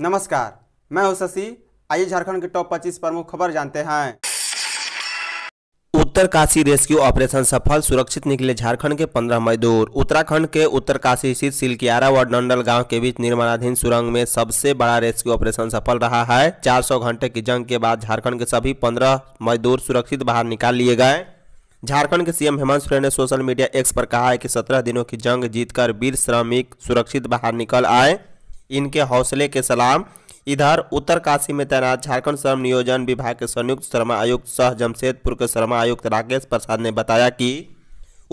नमस्कार मैं हूं शशि आइए झारखंड के टॉप 25 प्रमुख खबर जानते हैं उत्तरकाशी रेस्क्यू ऑपरेशन सफल सुरक्षित निकले झारखंड के 15 मजदूर उत्तराखंड के उत्तरकाशी स्थित सिलकियारा व डंडल गांव के बीच निर्माणाधीन सुरंग में सबसे बड़ा रेस्क्यू ऑपरेशन सफल रहा है 400 घंटे की जंग के बाद झारखंड के सभी 15 मजदूर सुरक्षित बाहर निकाल लिए गए झारखंड के सीएम हेमंत सोरेन ने सोशल मीडिया एक्स पर कहा है कि सत्रह दिनों की जंग जीतकर वीर श्रमिक सुरक्षित बाहर निकल आए इनके हौसले के सलाम इधर उत्तर काशी में तैनात झारखंड श्रम नियोजन विभाग के संयुक्त श्रम आयुक्त सह जमशेदपुर के श्रम आयुक्त राकेश प्रसाद ने बताया कि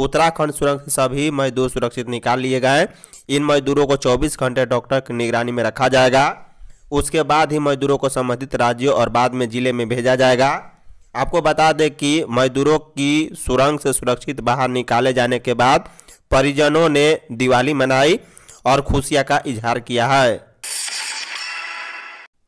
उत्तराखंड सुरंग से सभी मजदूर सुरक्षित निकाल लिए गए इन मजदूरों को 24 घंटे डॉक्टर की निगरानी में रखा जाएगा उसके बाद ही मजदूरों को संबंधित राज्यों और बाद में जिले में भेजा जाएगा आपको बता दें कि मजदूरों की सुरंग से सुरक्षित बाहर निकाले जाने के बाद परिजनों ने दिवाली मनाई और खुशियां का इजहार किया है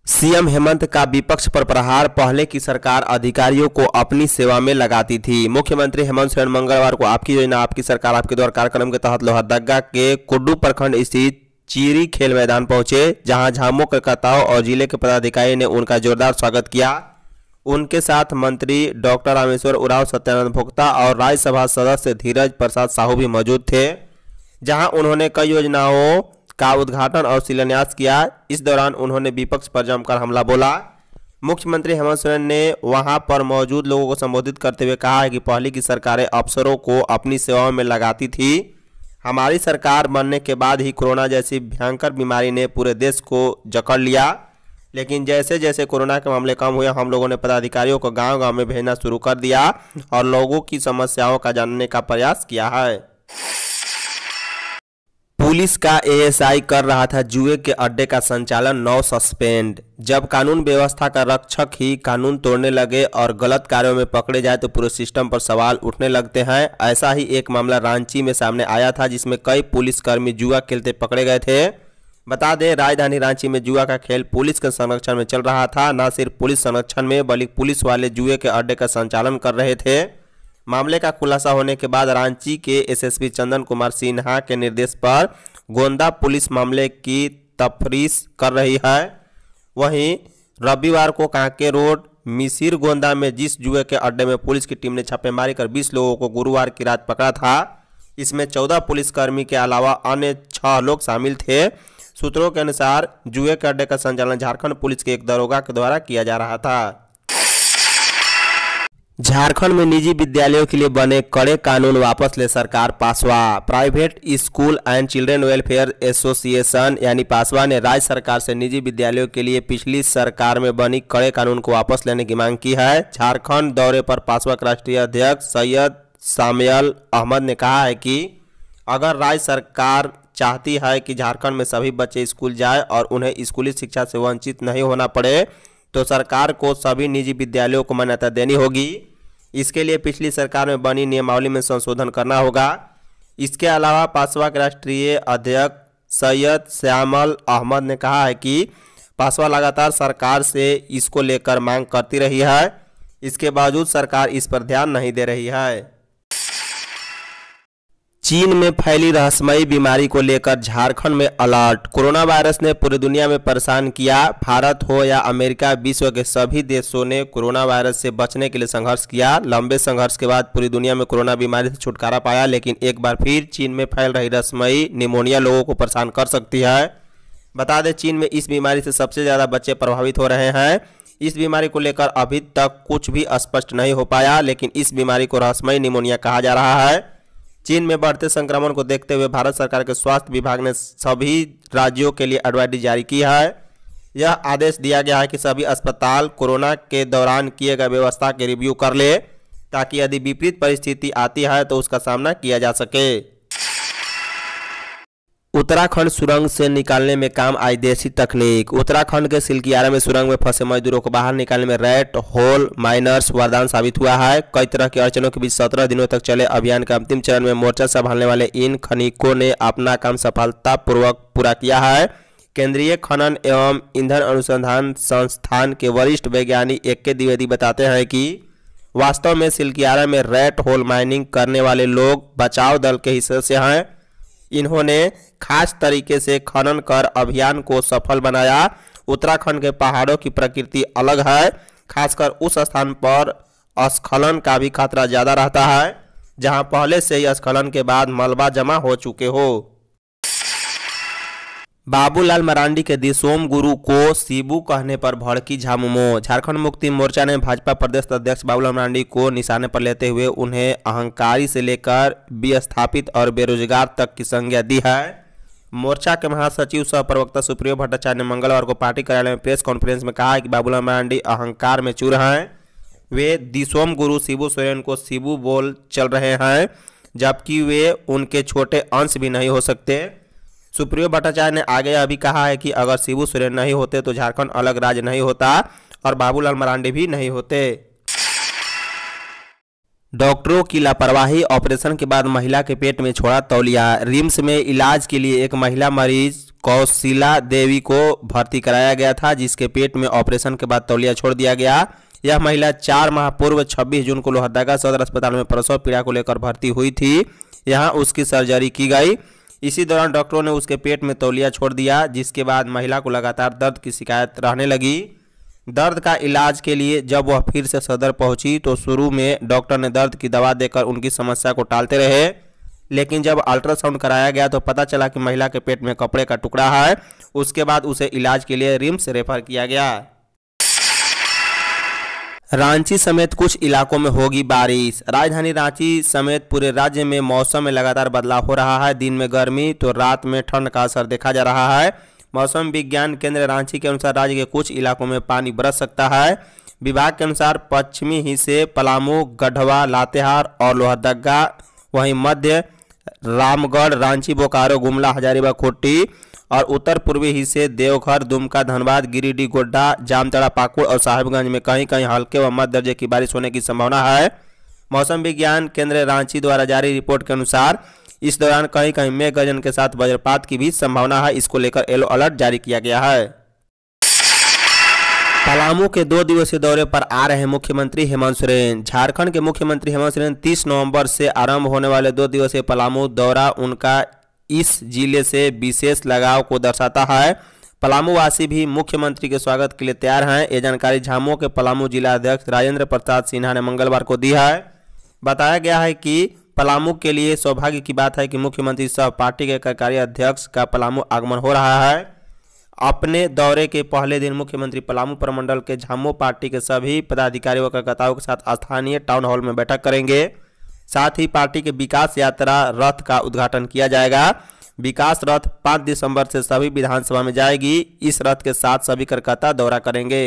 सीएम हेमंत का विपक्ष पर प्रहार पहले की सरकार अधिकारियों को अपनी सेवा में लगाती थी मुख्यमंत्री हेमंत सोरेन मंगलवार को आपकी योजना आपकी सरकार आपके द्वार कार्यक्रम के तहत लोहरदगा के कुड्डू प्रखंड स्थित चीरी खेल मैदान पहुंचे जहां झामो कलकत्ताओं और जिले के पदाधिकारी ने उनका जोरदार स्वागत किया उनके साथ मंत्री डॉक्टर रामेश्वर उराव सत्यानंद भोक्ता और राज्यसभा सदस्य धीरज प्रसाद साहू भी मौजूद थे जहां उन्होंने कई योजनाओं का उद्घाटन और शिलान्यास किया इस दौरान उन्होंने विपक्ष पर जमकर हमला बोला मुख्यमंत्री हेमंत सोरेन ने वहां पर मौजूद लोगों को संबोधित करते हुए कहा कि पहले की सरकारें अफसरों को अपनी सेवाओं में लगाती थी हमारी सरकार बनने के बाद ही कोरोना जैसी भयंकर बीमारी ने पूरे देश को जकड़ लिया लेकिन जैसे जैसे कोरोना के मामले कम हुए हम लोगों ने पदाधिकारियों को गांव गांव में भेजना शुरू कर दिया और लोगों की समस्याओं का जानने का प्रयास किया है पुलिस का एएसआई कर रहा था जुए के अड्डे का संचालन नौ सस्पेंड जब कानून व्यवस्था का रक्षक ही कानून तोड़ने लगे और गलत कार्यों में पकड़े जाए तो पूरे सिस्टम पर सवाल उठने लगते हैं ऐसा ही एक मामला रांची में सामने आया था जिसमें कई पुलिसकर्मी जुआ खेलते पकड़े गए थे बता दें राजधानी रांची में जुआ का खेल पुलिस के संरक्षण में चल रहा था न सिर्फ पुलिस संरक्षण में बल्कि पुलिस वाले जुए के अड्डे का संचालन कर रहे थे मामले का खुलासा होने के बाद रांची के एसएसपी चंदन कुमार सिन्हा के निर्देश पर गोंदा पुलिस मामले की तफरीश कर रही है वहीं रविवार को कांके रोड मिसिर गोंदा में जिस जुए के अड्डे में पुलिस की टीम ने छापेमारी कर 20 लोगों को गुरुवार की रात पकड़ा था इसमें 14 पुलिसकर्मी के अलावा अन्य छह लोग शामिल थे सूत्रों के अनुसार जुए के अड्डे का संचालन झारखंड पुलिस के एक दरोगा के द्वारा किया जा रहा था झारखंड में निजी विद्यालयों के लिए बने कड़े कानून वापस ले सरकार पासवा private school and children welfare association यानी पासवा ने राज्य सरकार से निजी विद्यालयों के लिए पिछली सरकार में बनी कड़े कानून को वापस लेने की मांग की है झारखंड दौरे पर पासवा के राष्ट्रीय अध्यक्ष सैयद सामयल अहमद ने कहा है कि अगर राज्य सरकार चाहती है कि झारखंड में सभी बच्चे स्कूल जाए और उन्हें स्कूली शिक्षा से वंचित नहीं होना पड़े तो सरकार को सभी निजी विद्यालयों को मान्यता देनी होगी इसके लिए पिछली सरकार में बनी नियमावली में संशोधन करना होगा इसके अलावा पासवा के राष्ट्रीय अध्यक्ष सैयद श्यामल अहमद ने कहा है कि पासवा लगातार सरकार से इसको लेकर मांग करती रही है इसके बावजूद सरकार इस पर ध्यान नहीं दे रही है चीन में फैली रहस्यमयी बीमारी को लेकर झारखंड में अलर्ट कोरोना वायरस ने पूरी दुनिया में परेशान किया भारत हो या अमेरिका विश्व के सभी देशों ने कोरोना वायरस से बचने के लिए संघर्ष किया लंबे संघर्ष के बाद पूरी दुनिया में कोरोना बीमारी से छुटकारा पाया लेकिन एक बार फिर चीन में फैल रही रहस्यमयी निमोनिया लोगों को परेशान कर सकती है बता दें चीन में इस बीमारी से सबसे ज़्यादा बच्चे प्रभावित हो रहे हैं इस बीमारी को लेकर अभी तक कुछ भी स्पष्ट नहीं हो पाया लेकिन इस बीमारी को रहस्यमयी निमोनिया कहा जा रहा है चीन में बढ़ते संक्रमण को देखते हुए भारत सरकार के स्वास्थ्य विभाग ने सभी राज्यों के लिए एडवाइजरी जारी की है यह आदेश दिया गया है कि सभी अस्पताल कोरोना के दौरान किए गए व्यवस्था के रिव्यू कर ले ताकि यदि विपरीत परिस्थिति आती है तो उसका सामना किया जा सके उत्तराखंड सुरंग से निकालने में काम आई देसी तकनीक उत्तराखंड के सिल्कियारा में सुरंग में फंसे मजदूरों को बाहर निकालने में रेट होल माइनर्स वरदान साबित हुआ है कई तरह की अड़चनों के बीच सत्रह दिनों तक चले अभियान के अंतिम चरण में मोर्चा संभालने वाले इन खनिकों ने अपना काम सफलतापूर्वक पूरा किया है केंद्रीय खनन एवं ईंधन अनुसंधान संस्थान के वरिष्ठ वैज्ञानिक ए के द्विवेदी बताते हैं कि वास्तव में सिल्कियारा में रेट होल माइनिंग करने वाले लोग बचाव दल के हिस्से से हैं इन्होंने खास तरीके से खनन कर अभियान को सफल बनाया उत्तराखंड के पहाड़ों की प्रकृति अलग है खासकर उस स्थान पर स्खलन का भी खतरा ज़्यादा रहता है जहां पहले से ही स्खलन के बाद मलबा जमा हो चुके हो बाबूलाल मरांडी के दी सोम गुरु को शिबू कहने पर भड़की झामुमो झारखंड मुक्ति मोर्चा ने भाजपा प्रदेश अध्यक्ष बाबूलाल मरांडी को निशाने पर लेते हुए उन्हें अहंकारी से लेकर विस्थापित और बेरोजगार तक की संज्ञा दी है मोर्चा के महासचिव सह प्रवक्ता सुप्रियो भट्टाचार्य ने मंगलवार को पार्टी कार्यालय में प्रेस कॉन्फ्रेंस में कहा कि बाबूलाल मरांडी अहंकार में चूर हैं वे दिसोम गुरु शिबू सोरेन को शिबू बोल चल रहे हैं जबकि वे उनके छोटे अंश भी नहीं हो सकते सुप्रियो भट्टाचार्य ने आगे अभी कहा है कि अगर शिबू सोरेन नहीं होते तो झारखंड अलग राज्य नहीं होता और बाबूलाल मरांडी भी नहीं होते डॉक्टरों की लापरवाही ऑपरेशन के बाद महिला के पेट में छोड़ा तौलिया रिम्स में इलाज के लिए एक महिला मरीज कौशिला देवी को भर्ती कराया गया था जिसके पेट में ऑपरेशन के बाद तौलिया छोड़ दिया गया यह महिला चार माह पूर्व 26 जून को लोहरदगा सदर अस्पताल में प्रसव पीड़ा को लेकर भर्ती हुई थी यहाँ उसकी सर्जरी की गई इसी दौरान डॉक्टरों ने उसके पेट में तौलिया छोड़ दिया जिसके बाद महिला को लगातार दर्द की शिकायत रहने लगी दर्द का इलाज के लिए जब वह फिर से सदर पहुंची तो शुरू में डॉक्टर ने दर्द की दवा देकर उनकी समस्या को टालते रहे लेकिन जब अल्ट्रासाउंड कराया गया तो पता चला कि महिला के पेट में कपड़े का टुकड़ा है उसके बाद उसे इलाज के लिए रिम्स रेफर किया गया रांची समेत कुछ इलाकों में होगी बारिश राजधानी रांची समेत पूरे राज्य में मौसम में लगातार बदलाव हो रहा है दिन में गर्मी तो रात में ठंड का असर देखा जा रहा है मौसम विज्ञान केंद्र रांची के अनुसार राज्य के कुछ इलाकों में पानी बरस सकता है विभाग के अनुसार पश्चिमी हिस्से पलामू गढ़वा लातेहार और लोहरदगा वहीं मध्य रामगढ़ रांची बोकारो गुमला हजारीबाग खोटी और उत्तर पूर्वी हिस्से देवघर दुमका धनबाद गिरिडीह गोड्डा जामतड़ा पाकुड़ और साहिबगंज में कहीं कहीं हल्के व मध्य दर्जे की बारिश होने की संभावना है मौसम विज्ञान केंद्र रांची द्वारा जारी रिपोर्ट के अनुसार इस दौरान कहीं कहीं मेघ गर्जन के साथ वज्रपात की भी संभावना है इसको लेकर येलो अलर्ट जारी किया गया है पलामू के दो दिवसीय दौरे पर आ रहे हैं मुख्यमंत्री हेमंत सोरेन झारखंड के मुख्यमंत्री हेमंत सोरेन 30 नवंबर से आरंभ होने वाले दो दिवसीय पलामू दौरा उनका इस जिले से विशेष लगाव को दर्शाता है पलामूवासी भी मुख्यमंत्री के स्वागत के लिए तैयार हैं ये जानकारी झामुओ के पलामू जिला अध्यक्ष राजेंद्र प्रसाद सिन्हा ने मंगलवार को दी है बताया गया है कि पलामू के लिए सौभाग्य की बात है कि मुख्यमंत्री सह पार्टी के कार्यकारी अध्यक्ष का पलामू आगमन हो रहा है अपने दौरे के पहले दिन मुख्यमंत्री पलामू प्रमंडल के झामो पार्टी के सभी पदाधिकारी व कार्यकर्ताओं के साथ स्थानीय टाउन हॉल में बैठक करेंगे साथ ही पार्टी के विकास यात्रा रथ का उद्घाटन किया जाएगा विकास रथ 5 दिसंबर से सभी विधानसभा में जाएगी इस रथ के साथ सभी कार्यकर्ता दौरा करेंगे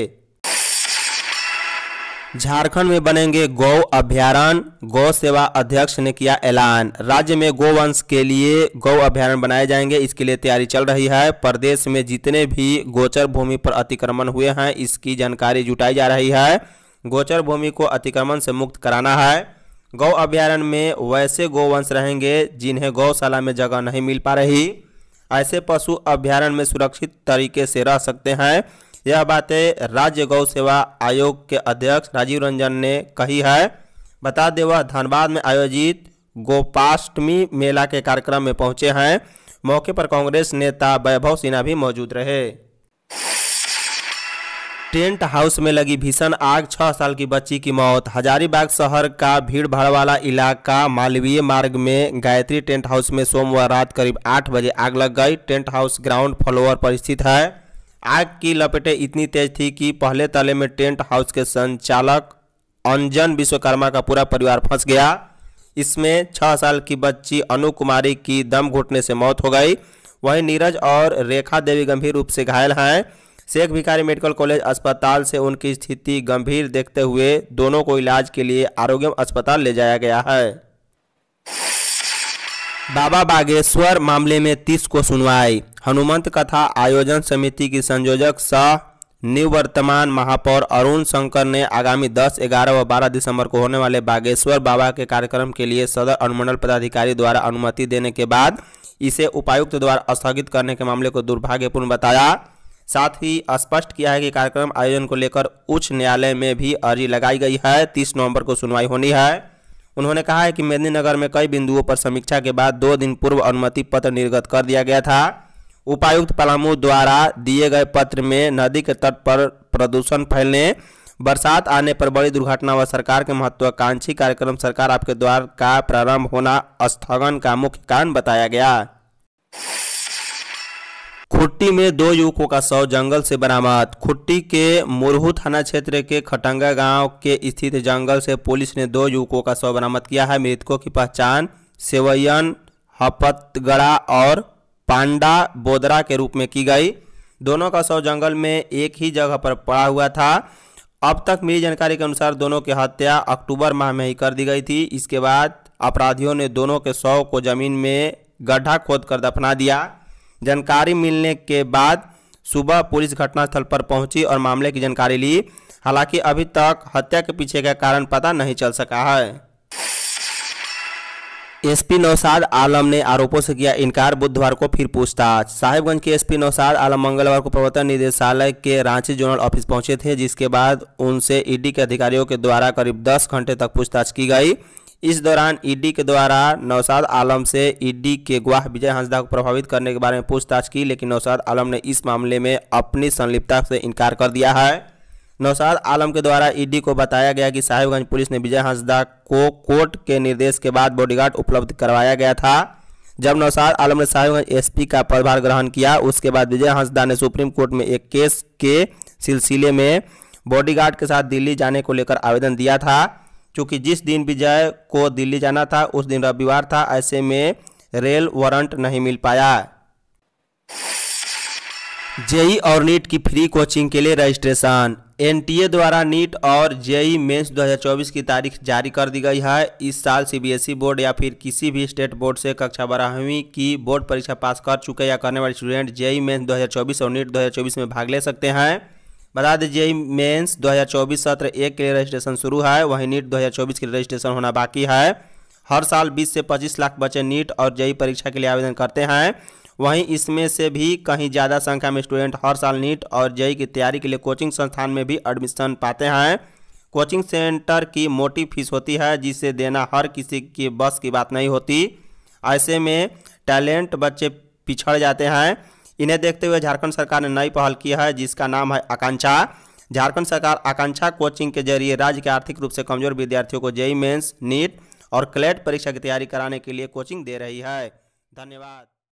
झारखंड में बनेंगे गौ अभ्यारण्य गौ सेवा अध्यक्ष ने किया ऐलान राज्य में गोवंश के लिए गौ अभ्यारण्य बनाए जाएंगे इसके लिए तैयारी चल रही है प्रदेश में जितने भी गोचर भूमि पर अतिक्रमण हुए हैं इसकी जानकारी जुटाई जा रही है गोचर भूमि को अतिक्रमण से मुक्त कराना है गौ अभ्यारण्य में वैसे गौवंश रहेंगे जिन्हें गौशाला में जगह नहीं मिल पा रही ऐसे पशु अभ्यारण्य में सुरक्षित तरीके से रह सकते हैं यह बातें राज्य गौ सेवा आयोग के अध्यक्ष राजीव रंजन ने कही है बता दें वह धनबाद में आयोजित गोपाष्टमी मेला के कार्यक्रम में पहुंचे हैं मौके पर कांग्रेस नेता वैभव सिन्हा भी मौजूद रहे टेंट हाउस में लगी भीषण आग छह साल की बच्ची की मौत हजारीबाग शहर का भीड़ भाड़ वाला इलाका मालवीय मार्ग में गायत्री टेंट हाउस में सोमवार रात करीब आठ बजे आग लग गई टेंट हाउस ग्राउंड फ्लोर पर स्थित है आग की लपेटें इतनी तेज थी कि पहले तले में टेंट हाउस के संचालक अंजन विश्वकर्मा का पूरा परिवार फंस गया इसमें छः साल की बच्ची अनु कुमारी की दम घुटने से मौत हो गई वहीं नीरज और रेखा देवी गंभीर रूप से घायल हैं शेख भिखारी मेडिकल कॉलेज अस्पताल से उनकी स्थिति गंभीर देखते हुए दोनों को इलाज के लिए आरोग्यम अस्पताल ले जाया गया है बाबा बागेश्वर मामले में तीस को सुनवाई हनुमंत कथा आयोजन समिति की संयोजक सह निवर्तमान महापौर अरुण शंकर ने आगामी 10, 11 व 12 दिसंबर को होने वाले बागेश्वर बाबा के कार्यक्रम के लिए सदर अनुमंडल पदाधिकारी द्वारा अनुमति देने के बाद इसे उपायुक्त द्वारा स्थगित करने के मामले को दुर्भाग्यपूर्ण बताया साथ ही स्पष्ट किया है कि कार्यक्रम आयोजन को लेकर उच्च न्यायालय में भी अर्जी लगाई गई है तीस नवम्बर को सुनवाई होनी है उन्होंने कहा है कि मेदिनीनगर में कई बिंदुओं पर समीक्षा के बाद दो दिन पूर्व अनुमति पत्र निर्गत कर दिया गया था उपायुक्त पलामू द्वारा दिए गए पत्र में नदी के तट पर प्रदूषण फैलने बरसात आने पर बड़ी दुर्घटना व सरकार के महत्वाकांक्षी कार्यक्रम सरकार आपके द्वार का प्रारंभ होना स्थगन का मुख्य कारण बताया गया खुट्टी में दो युवकों का शव जंगल से बरामद खुट्टी के मुरहू थाना क्षेत्र के खटंगा गांव के स्थित जंगल से पुलिस ने दो युवकों का शव बरामद किया है मृतकों की पहचान सेवयन हपतगड़ा और पांडा बोदरा के रूप में की गई दोनों का शव जंगल में एक ही जगह पर पड़ा हुआ था अब तक मिली जानकारी के अनुसार दोनों की हत्या अक्टूबर माह में ही कर दी गई थी इसके बाद अपराधियों ने दोनों के शव को जमीन में गड्ढा खोद कर दफना दिया जानकारी मिलने के बाद सुबह पुलिस घटनास्थल पर पहुंची और मामले की जानकारी ली हालांकि अभी तक हत्या के पीछे का कारण पता नहीं चल सका है एसपी नौसाद आलम ने आरोपों से किया इनकार बुधवार को फिर पूछताछ साहिबगंज के एसपी नौसाद आलम मंगलवार को प्रवर्तन निदेशालय के रांची जोनल ऑफिस पहुंचे थे जिसके बाद उनसे ईडी के अधिकारियों के द्वारा करीब 10 घंटे तक पूछताछ की गई इस दौरान ईडी के द्वारा नौसाद आलम से ईडी के गवाह विजय हंसदा को प्रभावित करने के बारे में पूछताछ की लेकिन नौसाद आलम ने इस मामले में अपनी संलिप्तता से इनकार कर दिया है नौसाद आलम के द्वारा ईडी को बताया गया कि साहिबगंज पुलिस ने विजय हंसदा को कोर्ट के निर्देश के बाद बॉडीगार्ड उपलब्ध करवाया गया था जब नौसाद आलम ने साहिबगंज एसपी का पदभार ग्रहण किया उसके बाद विजय हंसदा ने सुप्रीम कोर्ट में एक केस के सिलसिले में बॉडीगार्ड के साथ दिल्ली जाने को लेकर आवेदन दिया था चूँकि जिस दिन विजय को दिल्ली जाना था उस दिन रविवार था ऐसे में रेल वारंट नहीं मिल पाया जेई और नीट की फ्री कोचिंग के लिए रजिस्ट्रेशन एनटीए द्वारा नीट और जेई मेंस 2024 की तारीख जारी कर दी गई है इस साल सीबीएसई बोर्ड या फिर किसी भी स्टेट बोर्ड से कक्षा बारहवीं की बोर्ड परीक्षा पास कर चुके या करने वाले स्टूडेंट जेई मेंस 2024 और नीट 2024 में भाग ले सकते हैं बता दीजिए मेंस 2024 सत्र एक के लिए रजिस्ट्रेशन शुरू है वहीं नीट 2024 के लिए रजिस्ट्रेशन होना बाकी है हर साल 20 से 25 लाख बच्चे नीट और जेई परीक्षा के लिए आवेदन करते हैं वहीं इसमें से भी कहीं ज़्यादा संख्या में स्टूडेंट हर साल नीट और जेई की तैयारी के लिए कोचिंग संस्थान में भी एडमिशन पाते हैं कोचिंग सेंटर की मोटी फीस होती है जिसे देना हर किसी की बस की बात नहीं होती ऐसे में टैलेंट बच्चे पिछड़ जाते हैं इन्हें देखते हुए झारखंड सरकार ने नई पहल की है जिसका नाम है आकांक्षा झारखंड सरकार आकांक्षा कोचिंग के जरिए राज्य के आर्थिक रूप से कमजोर विद्यार्थियों को जेई मेन्स नीट और क्लेट परीक्षा की तैयारी कराने के लिए कोचिंग दे रही है धन्यवाद